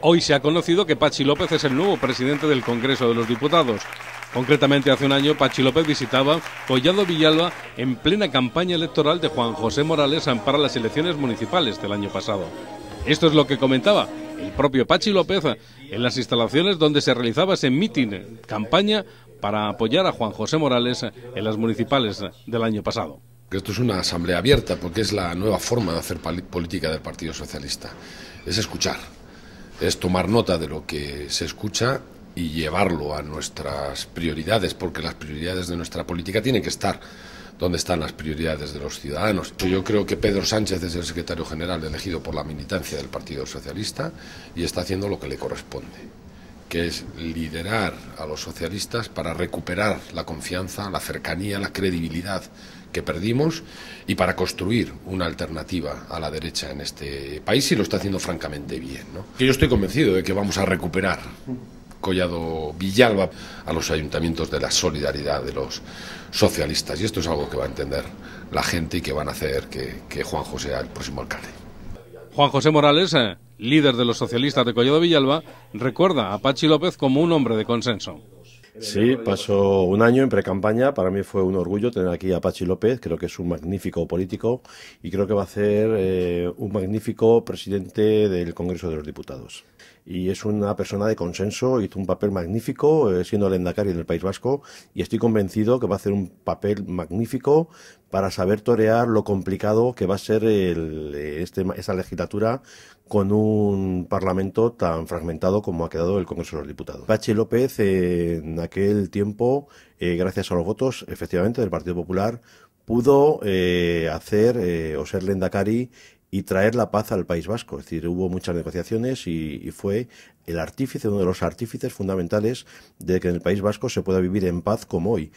Hoy se ha conocido que Pachi López es el nuevo presidente del Congreso de los Diputados. Concretamente, hace un año, Pachi López visitaba Collado Villalba en plena campaña electoral de Juan José Morales para las elecciones municipales del año pasado. Esto es lo que comentaba el propio Pachi López en las instalaciones donde se realizaba ese mitin, campaña para apoyar a Juan José Morales en las municipales del año pasado. Esto es una asamblea abierta porque es la nueva forma de hacer política del Partido Socialista. Es escuchar, es tomar nota de lo que se escucha y llevarlo a nuestras prioridades, porque las prioridades de nuestra política tienen que estar donde están las prioridades de los ciudadanos. Yo creo que Pedro Sánchez es el secretario general elegido por la militancia del Partido Socialista y está haciendo lo que le corresponde que es liderar a los socialistas para recuperar la confianza, la cercanía, la credibilidad que perdimos y para construir una alternativa a la derecha en este país y lo está haciendo francamente bien. Yo estoy convencido de que vamos a recuperar Collado Villalba a los ayuntamientos de la solidaridad de los socialistas y esto es algo que va a entender la gente y que van a hacer que, Juan José sea el próximo alcalde. Juan José Morales. Eh, líder de los socialistas de Collado Villalba, recuerda a Pachi López como un hombre de consenso. Sí, pasó un año en precampaña. Para mí fue un orgullo tener aquí a Pachi López. Creo que es un magnífico político y creo que va a ser eh, un magnífico presidente del Congreso de los Diputados y es una persona de consenso, hizo un papel magnífico eh, siendo el en el País Vasco y estoy convencido que va a hacer un papel magnífico para saber torear lo complicado que va a ser el, eh, este esa legislatura con un parlamento tan fragmentado como ha quedado el Congreso de los Diputados. Pache López en aquel tiempo, eh, gracias a los votos efectivamente del Partido Popular, pudo hacer o ser lendacari y traer la paz al País Vasco. Es decir, hubo muchas negociaciones y, fue el artífice, uno de los artífices fundamentales de que en el País Vasco se pueda vivir en paz como hoy.